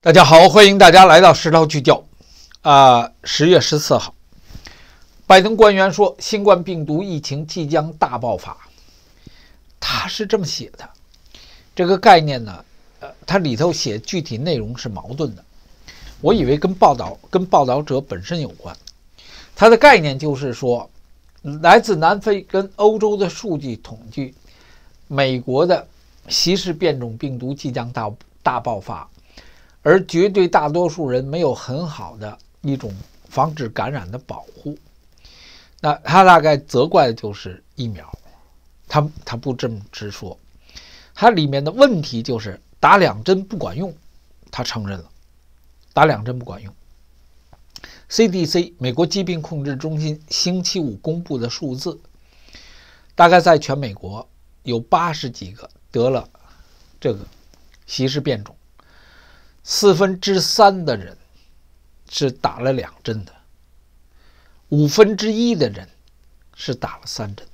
大家好，欢迎大家来到《石道聚焦》。啊，十月十四号，拜登官员说新冠病毒疫情即将大爆发。他是这么写的，这个概念呢，呃，它里头写具体内容是矛盾的。我以为跟报道跟报道者本身有关。他的概念就是说，来自南非跟欧洲的数据统计，美国的歧视变种病毒即将大大爆发。而绝对大多数人没有很好的一种防止感染的保护，那他大概责怪的就是疫苗，他他不这么直说，他里面的问题就是打两针不管用，他承认了，打两针不管用。CDC 美国疾病控制中心星期五公布的数字，大概在全美国有八十几个得了这个稀释变种。四分之三的人是打了两针的，五分之一的人是打了三针。